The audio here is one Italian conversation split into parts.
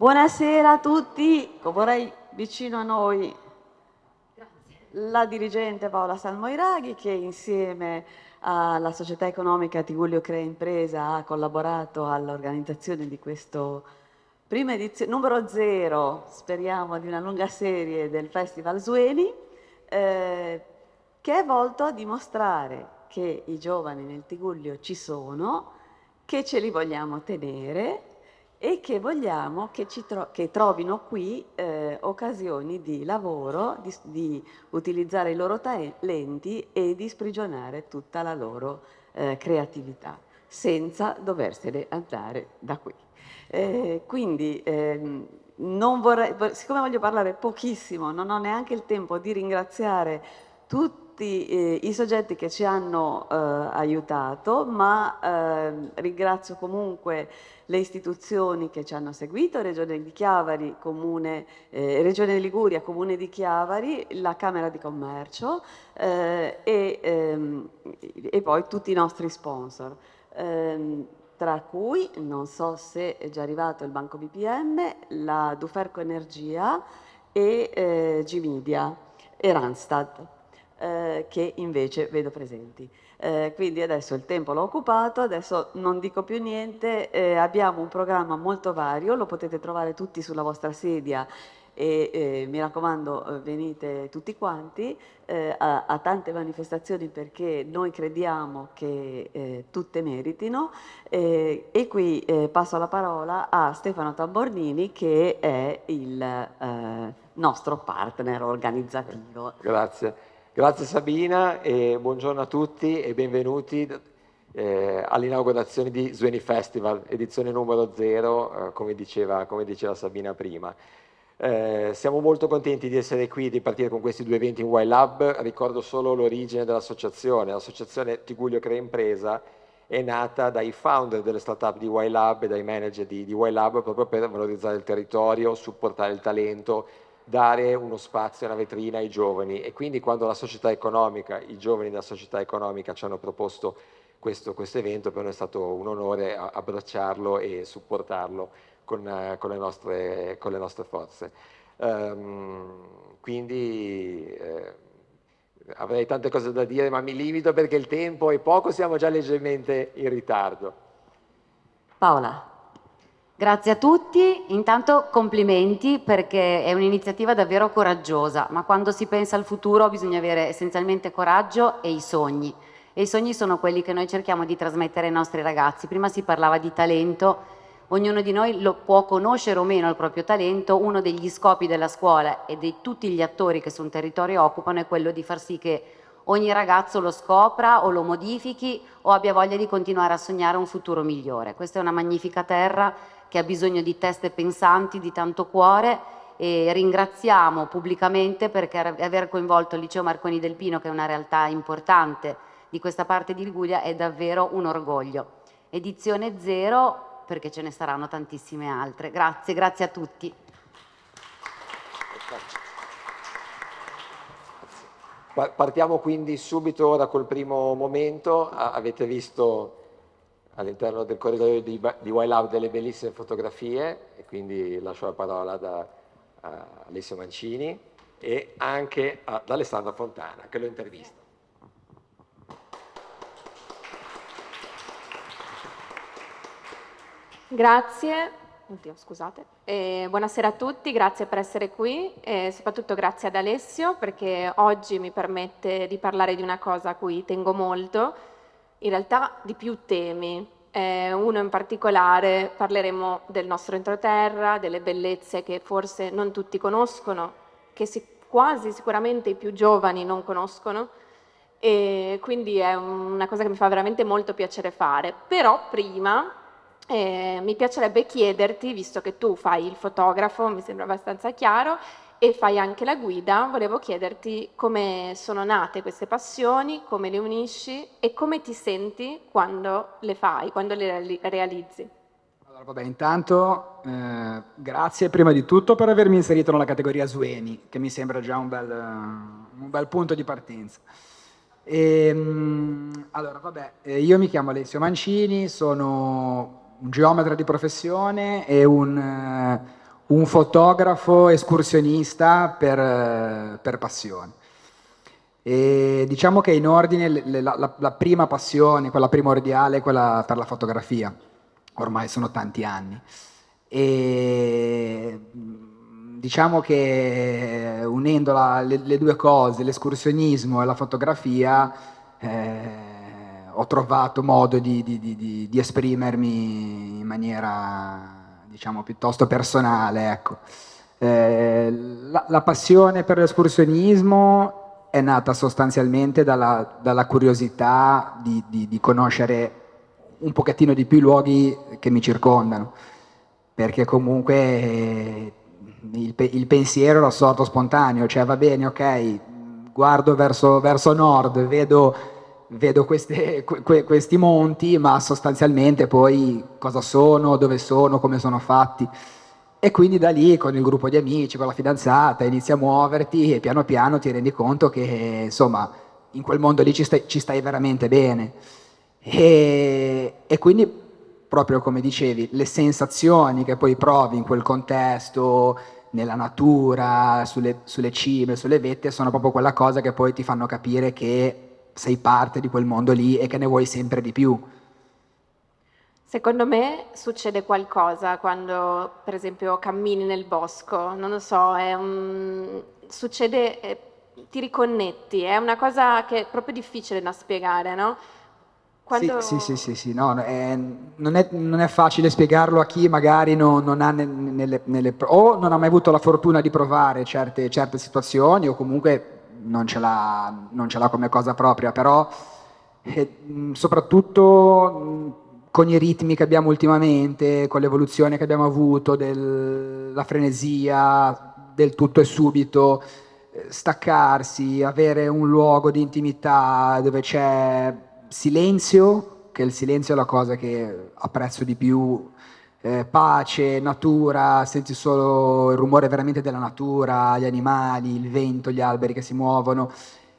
Buonasera a tutti, vorrei vicino a noi la dirigente Paola Salmoiraghi che insieme alla società economica Tigulio Crea Impresa ha collaborato all'organizzazione di questo prima edizione, numero zero, speriamo, di una lunga serie del Festival Sueli, eh, che è volto a dimostrare che i giovani nel Tiguglio ci sono, che ce li vogliamo tenere e che vogliamo che, tro che trovino qui eh, occasioni di lavoro, di, di, utilizzare i loro talenti e di sprigionare tutta la loro eh, creatività senza doversene andare da qui. Eh, quindi ehm, vorrei, siccome voglio parlare pochissimo, non ho neanche il tempo di ringraziare tutti eh, i soggetti che ci hanno eh, aiutato, ma eh, ringrazio comunque le istituzioni che ci hanno seguito, Regione di Chiavari, Comune, eh, Regione Liguria, Comune di Chiavari, la Camera di Commercio eh, e, ehm, e, poi tutti i nostri sponsor. Ehm, tra cui, non so se è già arrivato il Banco BPM, la Duferco Energia e eh, g e Randstad eh, che invece vedo presenti. Eh, quindi adesso il tempo l'ho occupato, adesso non dico più niente, eh, abbiamo un programma molto vario, lo potete trovare tutti sulla vostra sedia e eh, mi raccomando eh, venite tutti quanti eh, a, a, tante manifestazioni perché noi crediamo che eh, tutte meritino eh, e qui eh, passo la parola a Stefano Tambornini che è il nostro partner organizzativo. Grazie. Grazie Sabina e buongiorno a tutti e benvenuti eh, all'inaugurazione di Zueni Festival, edizione numero zero, eh, come, diceva, come, diceva, Sabina prima. Eh, siamo molto contenti di essere qui, di partire con questi due eventi in Wild Lab. Ricordo solo l'origine dell'associazione. L'associazione Tiguglio Crea Impresa è nata dai founder delle startup di Y Lab e dai manager di, di Y Lab proprio per valorizzare il territorio, supportare il talento, dare uno spazio, una vetrina ai giovani e quindi quando la società economica, i giovani della società economica ci hanno proposto questo, questo evento, per noi è stato un onore abbracciarlo e supportarlo con, con, le, nostre, con le, nostre, forze. Um, quindi eh, avrei tante cose da dire, ma mi limito perché il tempo è poco, siamo già leggermente in ritardo. Paola. Grazie a tutti, intanto complimenti perché è un'iniziativa davvero coraggiosa, ma quando si pensa al futuro bisogna avere essenzialmente coraggio e i sogni. E i sogni sono quelli che noi cerchiamo di trasmettere ai nostri ragazzi. Prima si parlava di talento, ognuno di noi lo può conoscere o meno il proprio talento, uno degli scopi della scuola e di tutti gli attori che su un territorio occupano è quello di far sì che ogni ragazzo lo scopra o lo modifichi o abbia voglia di continuare a sognare un futuro migliore. Questa è una magnifica terra che ha bisogno di teste pensanti, di tanto cuore e ringraziamo pubblicamente per aver coinvolto il liceo Marconi del Pino, che è una realtà importante di questa parte di Liguria, è davvero un orgoglio. Edizione zero perché ce ne saranno tantissime altre. Grazie, grazie a tutti. Partiamo quindi subito ora col primo momento, avete visto all'interno del corridoio di, di Wild delle bellissime fotografie e quindi lascio la parola da, a Alessio Mancini e anche ad Alessandra Fontana che l'ho intervista. Grazie, Oddio, scusate. Eh, buonasera a tutti, grazie per essere qui e soprattutto grazie ad Alessio perché oggi mi permette di parlare di una cosa a cui tengo molto in realtà di più temi. Eh, uno in particolare parleremo del nostro entroterra, delle bellezze che forse non tutti conoscono, che si, quasi sicuramente i più giovani non conoscono, e quindi è una cosa che mi fa veramente molto piacere fare. Però prima eh, mi piacerebbe chiederti, visto che tu fai il fotografo, mi sembra abbastanza chiaro, e fai anche la guida, volevo chiederti come sono nate queste passioni, come le unisci e come ti senti quando le fai, quando le realizzi. Allora, vabbè, intanto eh, grazie prima di tutto per avermi inserito nella categoria Sueni, che mi sembra già un bel, un bel punto di partenza. E, ehm, allora, vabbè, eh, io mi chiamo Alessio Mancini, sono un geometra di professione e un... Eh, un fotografo escursionista per, eh, per passione. E diciamo che in ordine le, la, la, la, prima passione, quella primordiale, è quella per la fotografia, ormai sono tanti anni. E mm, diciamo che eh, unendo la, le, le, due cose, l'escursionismo e la fotografia, eh, ho trovato modo di, di, di, di esprimermi in maniera diciamo, piuttosto personale. Ecco. Eh, la, la, passione per l'escursionismo è nata sostanzialmente dalla, dalla curiosità di, di, di conoscere un pochettino di più i luoghi che mi circondano, perché comunque eh, il, il, pensiero l'ho sorto spontaneo, cioè va bene, ok, guardo verso, verso nord, vedo vedo queste, que, questi monti, ma sostanzialmente poi cosa sono, dove sono, come sono fatti. E quindi da lì con il gruppo di amici, con la fidanzata, inizi a muoverti e piano piano ti rendi conto che insomma in quel mondo lì ci stai, ci stai veramente bene. E, e, quindi proprio come dicevi, le sensazioni che poi provi in quel contesto, nella natura, sulle, sulle cime, sulle vette, sono proprio quella cosa che poi ti fanno capire che sei parte di quel mondo lì e che ne vuoi sempre di più. Secondo me succede qualcosa quando, per esempio, cammini nel bosco, non lo so, un... succede, eh, ti riconnetti, è una cosa che è proprio difficile da spiegare, no? Quando... Sì, sì, sì, sì, sì, no, eh, non, è, non, è, facile spiegarlo a chi magari non, non ha ne, nelle, nelle, o non ha mai avuto la fortuna di provare certe, certe situazioni o comunque non ce l'ha come cosa propria, però eh, soprattutto mm, con i ritmi che abbiamo ultimamente, con l'evoluzione che abbiamo avuto, della frenesia, del tutto e subito, eh, staccarsi, avere un luogo di intimità dove c'è silenzio, che il silenzio è la cosa che apprezzo di più eh, pace, natura, senti solo il rumore veramente della natura, gli animali, il vento, gli alberi che si muovono.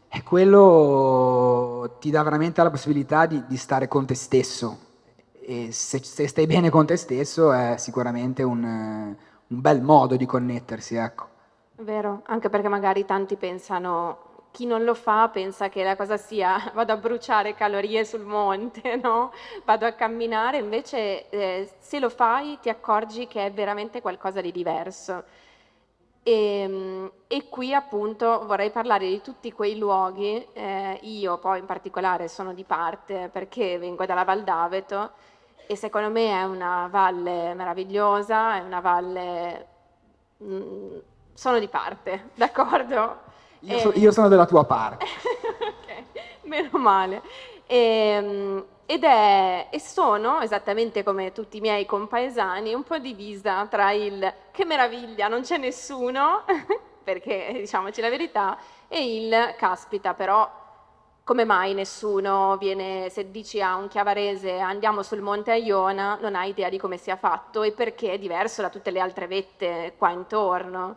E quello ti dà veramente la possibilità di, di stare con te stesso. E se, se, stai bene con te stesso è sicuramente un, un bel modo di connettersi, ecco. Vero, anche perché magari tanti pensano chi non lo fa pensa che la cosa sia vado a bruciare calorie sul monte, no? vado a camminare, invece eh, se lo fai ti accorgi che è veramente qualcosa di diverso. E, ehm, e qui appunto vorrei parlare di tutti quei luoghi, eh, io poi in particolare sono di parte perché vengo dalla Val d'Aveto e secondo me è una valle meravigliosa, è una valle... Mh, mm, sono di parte, d'accordo? Io, so, io sono della tua parte. ok, meno male. E, ehm, è, e sono, esattamente come tutti i miei compaesani, un po' divisa tra il che meraviglia, non c'è nessuno, perché diciamoci la verità, e il caspita però come mai nessuno viene, se dici a un chiavarese andiamo sul monte Aiona, non hai idea di come sia fatto e perché è diverso da tutte le altre vette qua intorno.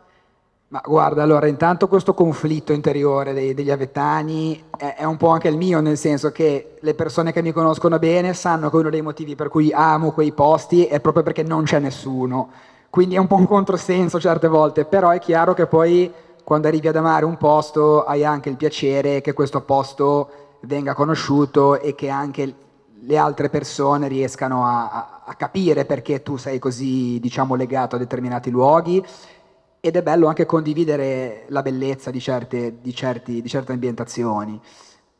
Ma guarda, allora intanto questo conflitto interiore dei, degli avettani è, è, un po' anche il mio, nel senso che le persone che mi conoscono bene sanno che uno dei motivi per cui amo quei posti è proprio perché non c'è nessuno. Quindi è un po' un controsenso certe volte, però è chiaro che poi quando arrivi ad amare un posto hai anche il piacere che questo posto venga conosciuto e che anche le altre persone riescano a, a, a capire perché tu sei così, diciamo, legato a determinati luoghi ed è bello anche condividere la bellezza di certe, di, certi, di certe, ambientazioni.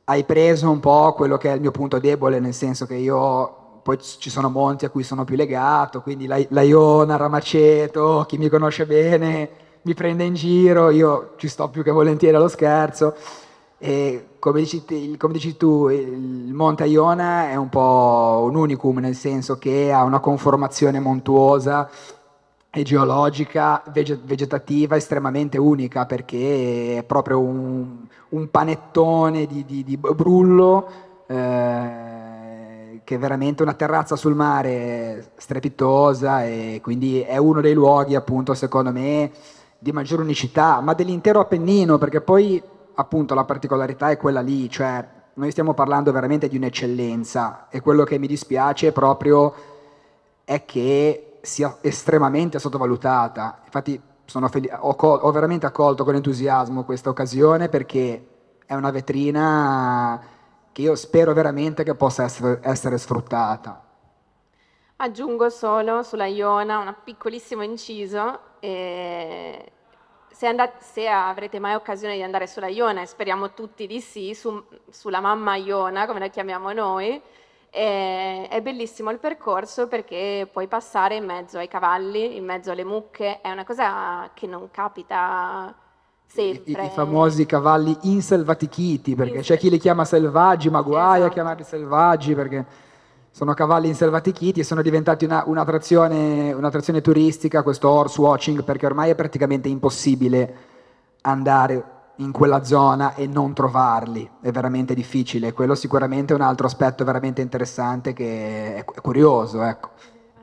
Hai preso un po' quello che è il mio punto debole, nel senso che io poi ci sono monti a cui sono più legato, quindi la, la Iona, Ramaceto, chi mi conosce bene mi prende in giro, io ci sto più che volentieri allo scherzo. E come dici, come dici tu, il Monte Iona è un po' un unicum, nel senso che ha una conformazione montuosa e geologica, vegetativa estremamente unica perché è proprio un, un panettone di, di, di brullo eh, che è veramente una terrazza sul mare strepitosa e quindi è uno dei luoghi appunto secondo me di maggiore unicità ma dell'intero Appennino perché poi appunto la particolarità è quella lì cioè noi stiamo parlando veramente di un'eccellenza e quello che mi dispiace proprio è che sia estremamente sottovalutata. Infatti fel- ho, co- ho veramente accolto con entusiasmo questa occasione perché è una vetrina che io spero veramente che possa essere, essere sfruttata. Aggiungo solo sulla Iona un piccolissimo inciso. Eh, se, andate, se, avrete mai occasione di andare sulla Iona, e speriamo tutti di sì, su, sulla mamma Iona, come la chiamiamo noi, e, è bellissimo il percorso perché puoi passare in mezzo ai cavalli, in mezzo alle mucche, è una cosa che non capita sempre. I, i famosi cavalli inselvatichiti, perché Insel- c'è chi li chiama selvaggi, ma guai esatto. a chiamarli selvaggi perché sono cavalli inselvatichiti e sono diventati una, un'attrazione, un'attrazione turistica questo horse watching perché ormai è praticamente impossibile andare in quella zona e non trovarli è veramente difficile. Quello sicuramente è un altro aspetto veramente interessante che è curioso. Ecco.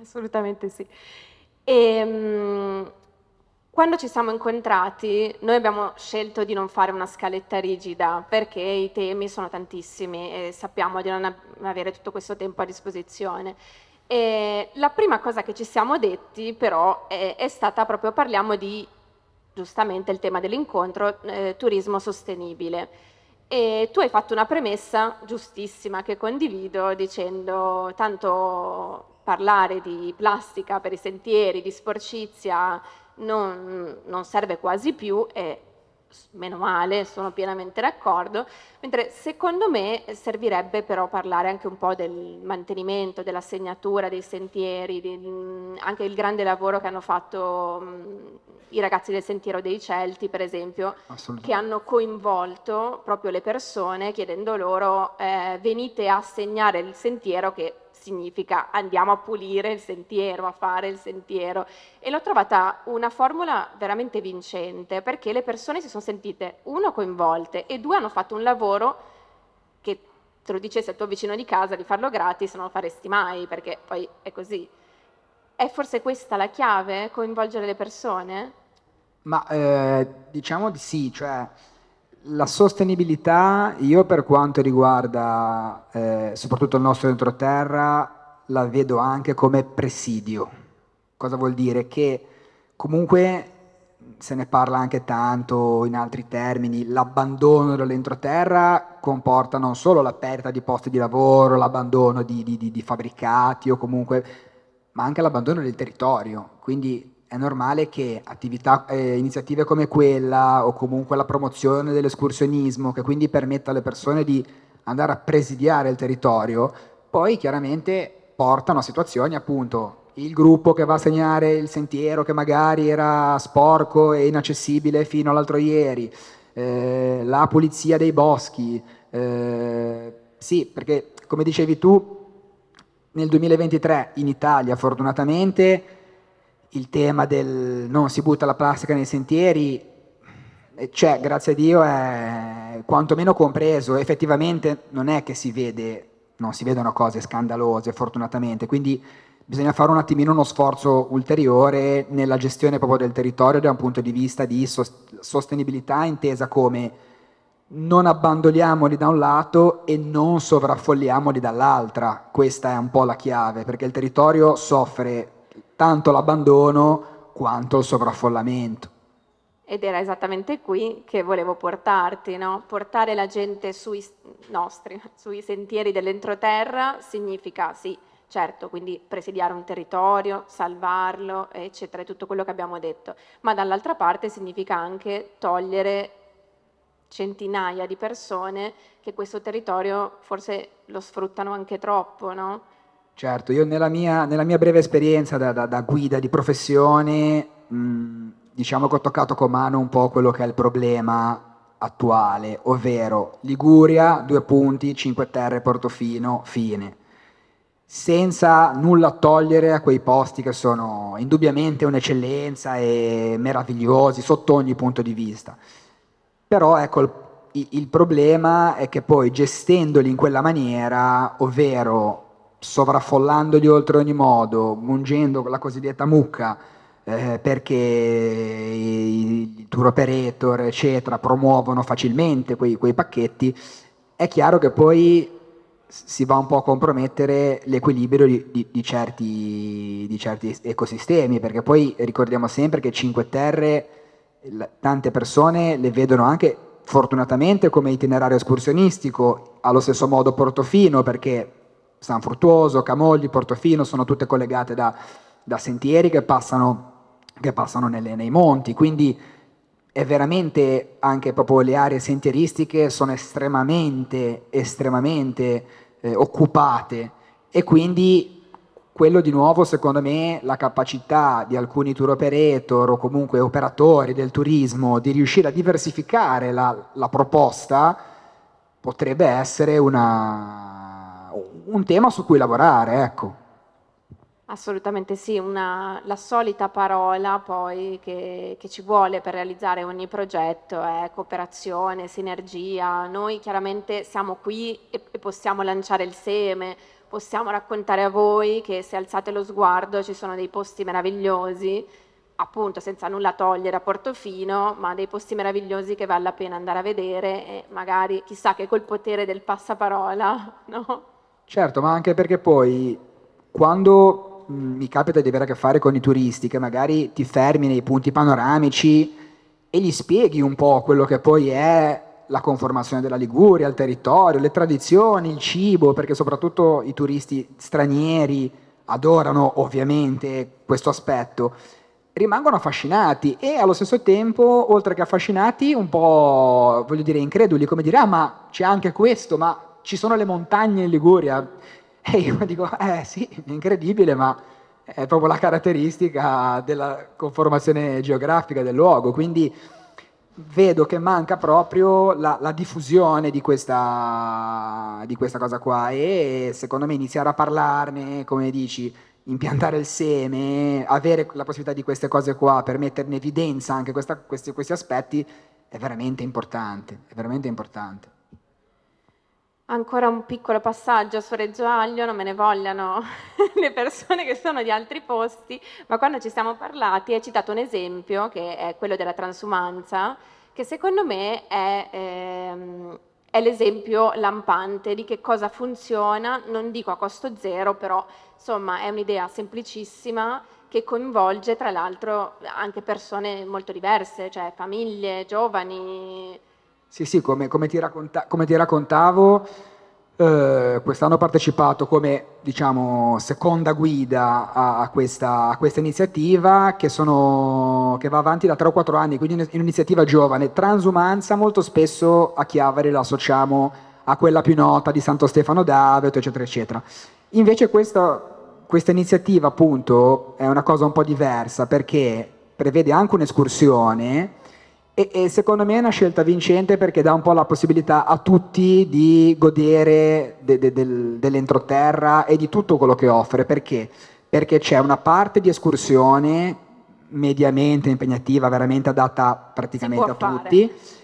Assolutamente sì. E, ehm, quando ci siamo incontrati, noi abbiamo scelto di non fare una scaletta rigida perché i temi sono tantissimi e sappiamo di non avere tutto questo tempo a disposizione. E la prima cosa che ci siamo detti però è, è stata proprio parliamo di giustamente il tema dell'incontro, eh, turismo sostenibile. E tu hai fatto una premessa giustissima che condivido dicendo tanto parlare di plastica per i sentieri, di sporcizia, non, non serve quasi più e meno male, sono pienamente d'accordo, mentre secondo me servirebbe però parlare anche un po' del mantenimento, della segnatura dei sentieri, di, anche il grande lavoro che hanno fatto mh, i ragazzi del Sentiero dei Celti, per esempio, che hanno coinvolto proprio le persone chiedendo loro eh, venite a segnare il sentiero che significa andiamo a pulire il sentiero, a fare il sentiero. E l'ho trovata una formula veramente vincente perché le persone si sono sentite, uno, coinvolte e due, hanno fatto un lavoro che te lo dicessi al tuo vicino di casa di farlo gratis non lo faresti mai perché poi è così. È forse questa la chiave, coinvolgere le persone? Ma eh, diciamo di sì, cioè la sostenibilità, io per quanto riguarda eh, soprattutto il nostro entroterra, la vedo anche come presidio. Cosa vuol dire? Che comunque se ne parla anche tanto in altri termini, l'abbandono dell'entroterra comporta non solo la perdita di posti di lavoro, l'abbandono di, di, di, di fabbricati o comunque, ma anche l'abbandono del territorio. Quindi è normale che attività, eh, iniziative come quella o comunque la promozione dell'escursionismo, che quindi permetta alle persone di andare a presidiare il territorio, poi chiaramente portano a situazioni appunto il gruppo che va a segnare il sentiero che magari era sporco e inaccessibile fino all'altro ieri, eh, la pulizia dei boschi, eh, sì, perché come dicevi tu, nel 2023 in Italia fortunatamente il tema del non si butta la plastica nei sentieri, cioè, grazie a Dio, è quantomeno compreso. Effettivamente non è che si vede, non si vedono cose scandalose, fortunatamente. Quindi bisogna fare un attimino uno sforzo ulteriore nella gestione proprio del territorio da un punto di vista di sostenibilità intesa come non abbandoniamoli da un lato e non sovraffolliamoli dall'altra. Questa è un po' la chiave, perché il territorio soffre tanto l'abbandono quanto il sovraffollamento. Ed era esattamente qui che volevo portarti, no? Portare la gente sui, nostri, sui sentieri dell'entroterra significa sì, certo, quindi presidiare un territorio, salvarlo, eccetera, tutto quello che abbiamo detto, ma dall'altra parte significa anche togliere centinaia di persone che questo territorio forse lo sfruttano anche troppo, no? Certo, io nella mia, nella mia breve esperienza da, da, da, guida di professione, mh, mm, diciamo che ho toccato con mano un po' quello che è il problema attuale, ovvero Liguria, due punti, cinque Terre, Portofino, fine. Senza nulla togliere a quei posti che sono indubbiamente un'eccellenza e meravigliosi sotto ogni punto di vista. Però ecco, il, il problema è che poi gestendoli in quella maniera, ovvero sovraffollando di oltre ogni modo, mungendo la cosiddetta mucca, eh, perché i, i tour operator, eccetera, promuovono facilmente quei, quei pacchetti, è chiaro che poi si va un po' a compromettere l'equilibrio di, di, di, certi, di, certi, ecosistemi, perché poi ricordiamo sempre che Cinque Terre tante persone le vedono anche fortunatamente come itinerario escursionistico, allo stesso modo Portofino, perché San Fruttuoso, Camogli, Portofino, sono tutte collegate da, da sentieri che passano, che passano nelle, nei monti, quindi è veramente anche proprio le aree sentieristiche sono estremamente, estremamente eh, occupate e quindi quello di nuovo secondo me la capacità di alcuni tour operator o comunque operatori del turismo di riuscire a diversificare la, la proposta potrebbe essere una, un tema su cui lavorare, ecco. Assolutamente sì, una, la solita parola poi che, che, ci vuole per realizzare ogni progetto è cooperazione, sinergia. Noi chiaramente siamo qui e, e possiamo lanciare il seme, possiamo raccontare a voi che se alzate lo sguardo ci sono dei posti meravigliosi, appunto senza nulla togliere a Portofino, ma dei posti meravigliosi che vale la pena andare a vedere e magari chissà che col potere del passaparola, no? Certo, ma anche perché poi quando mi capita di avere a che fare con i turisti, che magari ti fermi nei punti panoramici e gli spieghi un po' quello che poi è la conformazione della Liguria, il territorio, le tradizioni, il cibo, perché soprattutto i turisti stranieri adorano ovviamente questo aspetto, rimangono affascinati e allo stesso tempo, oltre che affascinati, un po', voglio dire, increduli, come dire, ah ma c'è anche questo, ma ci sono le montagne in Liguria. E io dico, eh sì, è incredibile, ma è proprio la caratteristica della conformazione geografica del luogo. Quindi vedo che manca proprio la, la diffusione di questa, di questa, cosa qua e secondo me iniziare a parlarne, come dici, impiantare il seme, avere la possibilità di queste cose qua per mettere in evidenza anche questa, questi, questi aspetti è veramente importante, è veramente importante. Ancora un piccolo passaggio su Reggio Aglio, non me ne vogliano le persone che sono di altri posti, ma quando ci siamo parlati hai citato un esempio che è quello della transumanza, che secondo me è, ehm, è l'esempio lampante di che cosa funziona, non dico a costo zero, però insomma è un'idea semplicissima che coinvolge tra l'altro anche persone molto diverse, cioè famiglie, giovani, sì, sì, come, come, ti, racconta, come ti, raccontavo, eh, quest'anno ho partecipato come diciamo, seconda guida a, a, questa, a questa, iniziativa che, sono, che, va avanti da 3 o 4 anni, quindi è un'iniziativa giovane. Transumanza molto spesso a Chiavari la associamo a quella più nota di Santo Stefano d'Aveto, eccetera, eccetera. Invece questa, questa iniziativa appunto è una cosa un po' diversa perché prevede anche un'escursione e, e, secondo me è una scelta vincente perché dà un po' la possibilità a tutti di godere de, de, de, dell'entroterra e di tutto quello che offre. Perché? Perché c'è una parte di escursione mediamente impegnativa, veramente adatta praticamente a tutti. Fare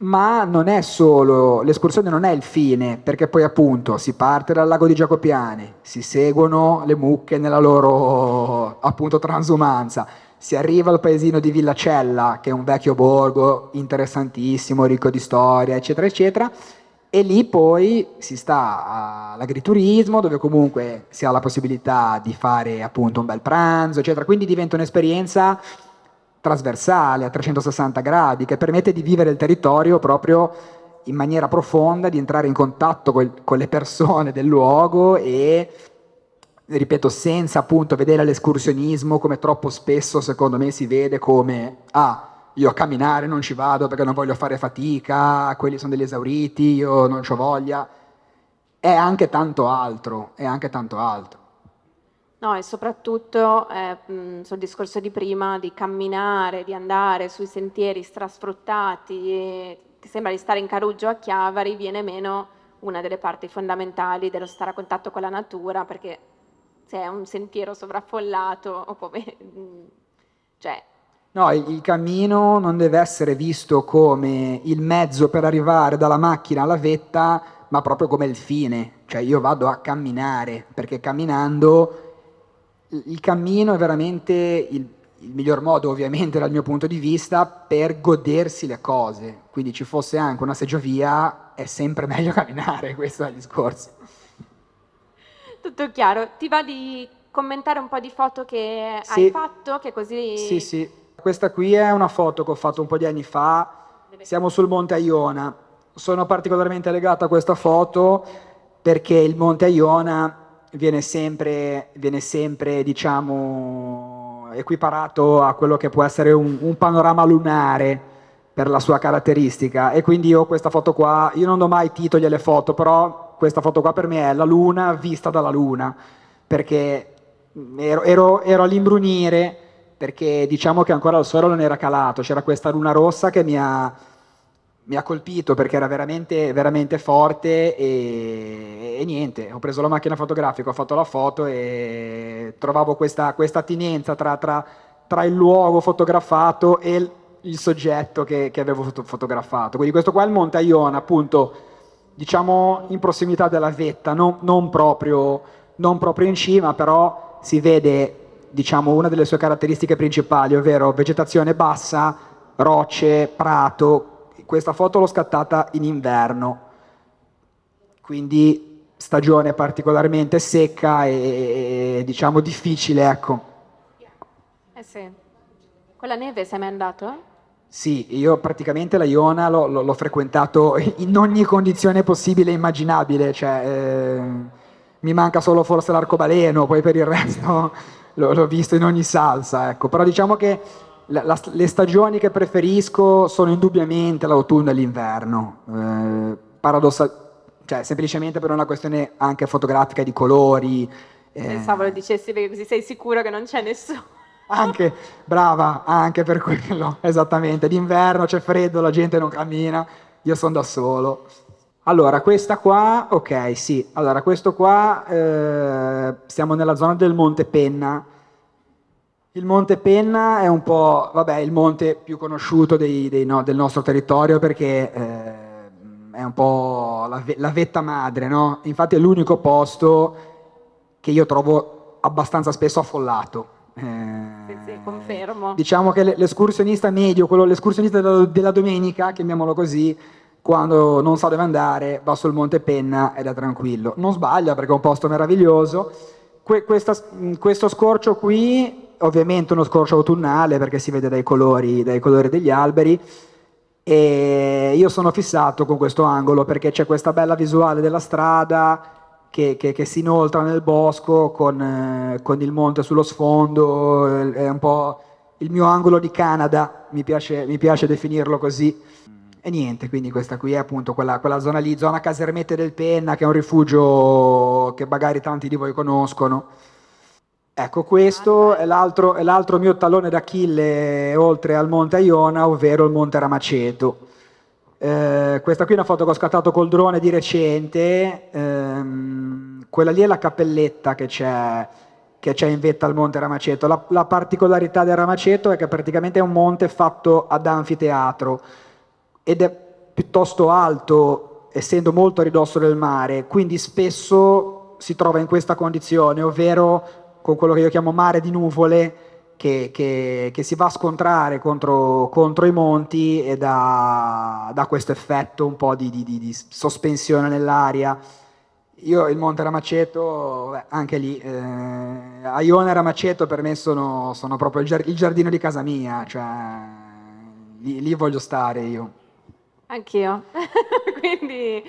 ma non è solo, l'escursione non è il fine, perché poi appunto si parte dal lago di Giacopiani, si seguono le mucche nella loro appunto transumanza, si arriva al paesino di Villacella, che è un vecchio borgo interessantissimo, ricco di storia, eccetera, eccetera, e lì poi si sta all'agriturismo, dove comunque si ha la possibilità di fare appunto un bel pranzo, eccetera, quindi diventa un'esperienza trasversale a 360 gradi, che permette di vivere il territorio proprio in maniera profonda, di entrare in contatto col, con le persone del luogo e ripeto, senza appunto vedere l'escursionismo come troppo spesso secondo me si vede come ah, io a camminare non ci vado perché non voglio fare fatica, quelli sono degli esauriti, io non ho voglia. È anche tanto altro, è anche tanto altro. No, e soprattutto eh, sul discorso di prima di camminare, di andare sui sentieri strasfruttati, che sembra di stare in Caruggio a Chiavari, viene meno una delle parti fondamentali dello stare a contatto con la natura, perché se è un sentiero sovraffollato o come... Mm, cioè. No, il cammino non deve essere visto come il mezzo per arrivare dalla macchina alla vetta, ma proprio come il fine. Cioè io vado a camminare, perché camminando il cammino è veramente il, il miglior modo, ovviamente dal mio punto di vista, per godersi le cose. Quindi ci fosse anche una seggiovia, è sempre meglio camminare, questo è il discorso. Tutto chiaro. Ti va di commentare un po' di foto che sì. hai fatto? Che così... Sì, sì. Questa qui è una foto che ho fatto un po' di anni fa. Siamo sul Monte Iona. Sono particolarmente legato a questa foto perché il Monte Iona viene sempre, viene sempre diciamo, equiparato a quello che può essere un, un panorama lunare per la sua caratteristica. E quindi io questa foto qua, io non do mai titoli alle foto, però questa foto qua per me è la luna vista dalla luna, perché ero, ero, ero all'imbrunire, perché diciamo che ancora il suolo non era calato, c'era questa luna rossa che mi ha, mi ha colpito perché era veramente, veramente forte e, e, niente, ho preso la macchina fotografica, ho fatto la foto e trovavo questa, questa attinenza tra, tra, tra, il luogo fotografato e il, il soggetto che, che avevo fotografato. Quindi questo qua è il Monte Aiona, appunto diciamo in prossimità della vetta, no? non, proprio, non, proprio, in cima, però si vede diciamo, una delle sue caratteristiche principali, ovvero vegetazione bassa, rocce, prato. Questa foto l'ho scattata in inverno, quindi stagione particolarmente secca e, diciamo difficile, ecco. Eh sì. Con neve sei mai andato? Sì, io praticamente la Iona l'ho, l'ho frequentato in ogni condizione possibile e immaginabile, cioè, eh, mi manca solo forse l'arcobaleno, poi per il resto l'ho, l'ho visto in ogni salsa, ecco. però diciamo che la, la, le stagioni che preferisco sono indubbiamente l'autunno e l'inverno, eh, paradossalmente cioè semplicemente per una questione anche fotografica di colori. Eh. Pensavo lo dicessi perché così sei sicuro che non c'è nessuno anche brava, anche per quello, esattamente. D'inverno c'è freddo, la gente non cammina, io sono da solo. Allora, questa qua, ok, sì. Allora, questo qua, eh, siamo nella zona del Monte Penna. Il Monte Penna è un po', vabbè, il monte più conosciuto dei, dei, no, del nostro territorio perché eh, è un po' la, la vetta madre, no? Infatti è l'unico posto che io trovo abbastanza spesso affollato. Eh, confermo. Diciamo che l'escursionista medio, quello l'escursionista della, domenica, chiamiamolo così, quando non sa dove andare va sul Monte Penna ed è tranquillo. Non sbaglia perché è un posto meraviglioso. Que- questa, questo scorcio qui, ovviamente uno scorcio autunnale perché si vede dai colori, dai colori degli alberi, e io sono fissato con questo angolo perché c'è questa bella visuale della strada, che, che, che, si inoltra nel bosco con, eh, con il monte sullo sfondo, eh, è un po' il mio angolo di Canada, mi piace, mi piace definirlo così. E niente, quindi questa qui è appunto quella, quella, zona lì, zona Casermette del Penna, che è un rifugio che magari tanti di voi conoscono. Ecco, questo è l'altro, è l'altro mio tallone d'Achille oltre al Monte Iona, ovvero il Monte Ramaceto. Eh, questa qui è una foto che ho scattato col drone di recente eh, quella lì è la cappelletta che c'è, che c'è in vetta al Monte Ramaceto. La, la particolarità del Ramaceto è che praticamente è un monte fatto ad anfiteatro ed è piuttosto alto, essendo molto a ridosso del mare, quindi spesso si trova in questa condizione, ovvero con quello che io chiamo mare di nuvole, che, che, che, si va a scontrare contro, contro i monti e dà, questo effetto un po' di, di, di, di sospensione nell'aria. Io il Monte Ramaceto, anche lì, eh, Aiona e Ramaceto per me sono, sono proprio il, giard- il, giardino di casa mia, cioè lì, lì voglio stare io. Anch'io, quindi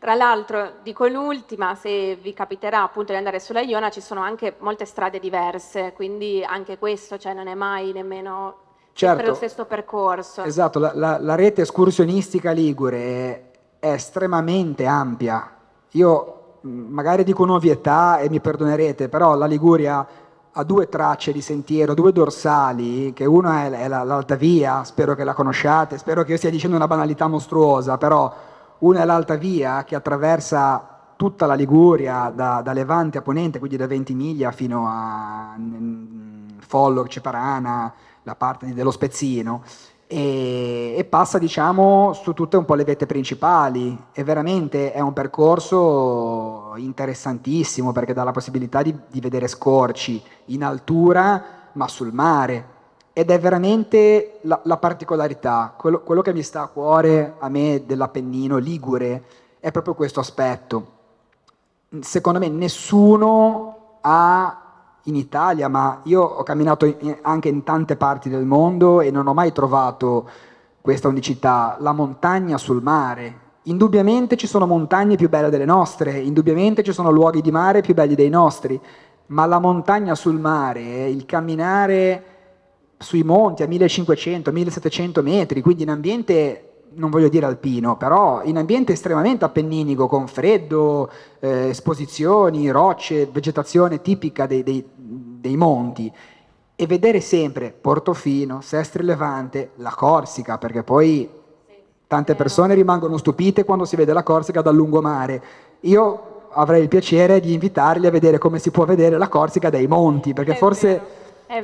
tra l'altro dico l'ultima, se vi capiterà appunto di andare sulla Iona ci sono anche molte strade diverse, quindi anche questo cioè, non è mai nemmeno certo. per lo stesso percorso. Esatto, la, la, la rete escursionistica ligure è estremamente ampia. Io magari dico novietà e mi perdonerete, però la Liguria ha due tracce di sentiero, due dorsali, che una è, è l'alta via, spero che la conosciate, spero che io stia dicendo una banalità mostruosa, però una è l'alta via che attraversa tutta la Liguria, da, da Levante a Ponente, quindi da Ventimiglia fino a Follo, Ceparana, la parte dello Spezzino, e, e, passa diciamo su tutte un po' le vette principali e veramente è un percorso interessantissimo perché dà la possibilità di, di vedere scorci in altura ma sul mare ed è veramente la, la particolarità, quello, quello, che mi sta a cuore a me dell'Appennino Ligure è proprio questo aspetto. Secondo me nessuno ha in Italia, ma io ho camminato in, anche in tante parti del mondo e non ho mai trovato questa unicità, la montagna sul mare. Indubbiamente ci sono montagne più belle delle nostre, indubbiamente ci sono luoghi di mare più belli dei nostri, ma la montagna sul mare, il camminare sui monti a 1500-1700 metri, quindi in ambiente non voglio dire alpino, però in ambiente estremamente appenninico, con freddo, eh, esposizioni, rocce, vegetazione tipica dei, dei, dei monti e vedere sempre Portofino, Sestri Levante, la Corsica, perché poi tante persone rimangono stupite quando si vede la Corsica dal lungomare. Io avrei il piacere di invitarli a vedere come si può vedere la Corsica dai monti, perché forse,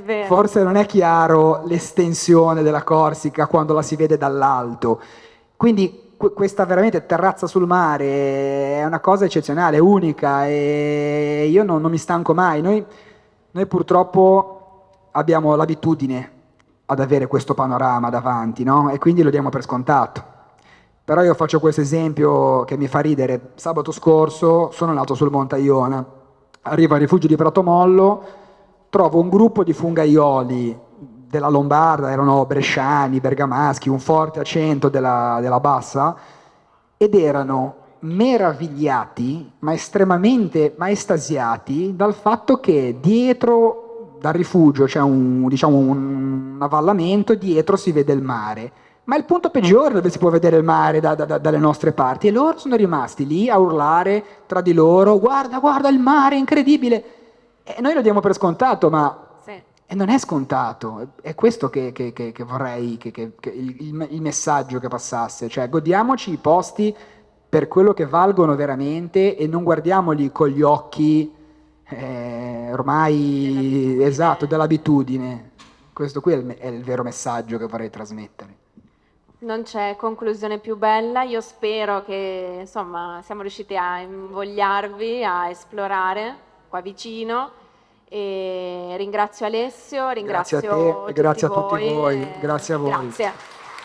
vero, forse, non è chiaro l'estensione della Corsica quando la si vede dall'alto. Quindi questa veramente terrazza sul mare è una cosa eccezionale, unica e io non, non mi stanco mai. Noi noi purtroppo abbiamo l'abitudine ad avere questo panorama davanti, no? E quindi lo diamo per scontato. Però io faccio questo esempio che mi fa ridere. Sabato scorso sono andato sul Monte Aiona, arrivo al rifugio di Pratomollo, trovo un gruppo di fungaioli della Lombarda, erano bresciani, bergamaschi, un forte accento della, della bassa, ed erano meravigliati, ma estremamente ma estasiati dal fatto che dietro dal rifugio c'è un, diciamo, un, avvallamento, dietro si vede il mare. Ma è il punto peggiore dove si può vedere il mare da, da, da, dalle nostre parti. E loro sono rimasti lì a urlare tra di loro, guarda, guarda il mare, incredibile. E noi lo diamo per scontato, ma e non è scontato, è questo che, che, che, che vorrei, il, il, messaggio che passasse, cioè godiamoci i posti per quello che valgono veramente e non guardiamoli con gli occhi eh, ormai dell'abitudine. esatto dell'abitudine. Questo qui è il, è il vero messaggio che vorrei trasmettere. Non c'è conclusione più bella, io spero che insomma siamo riusciti a invogliarvi a esplorare qua vicino e ringrazio Alessio, ringrazio grazie a te, tutti grazie a tutti voi, voi. grazie a voi. Grazie.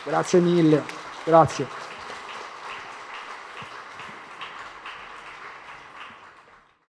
grazie mille, grazie.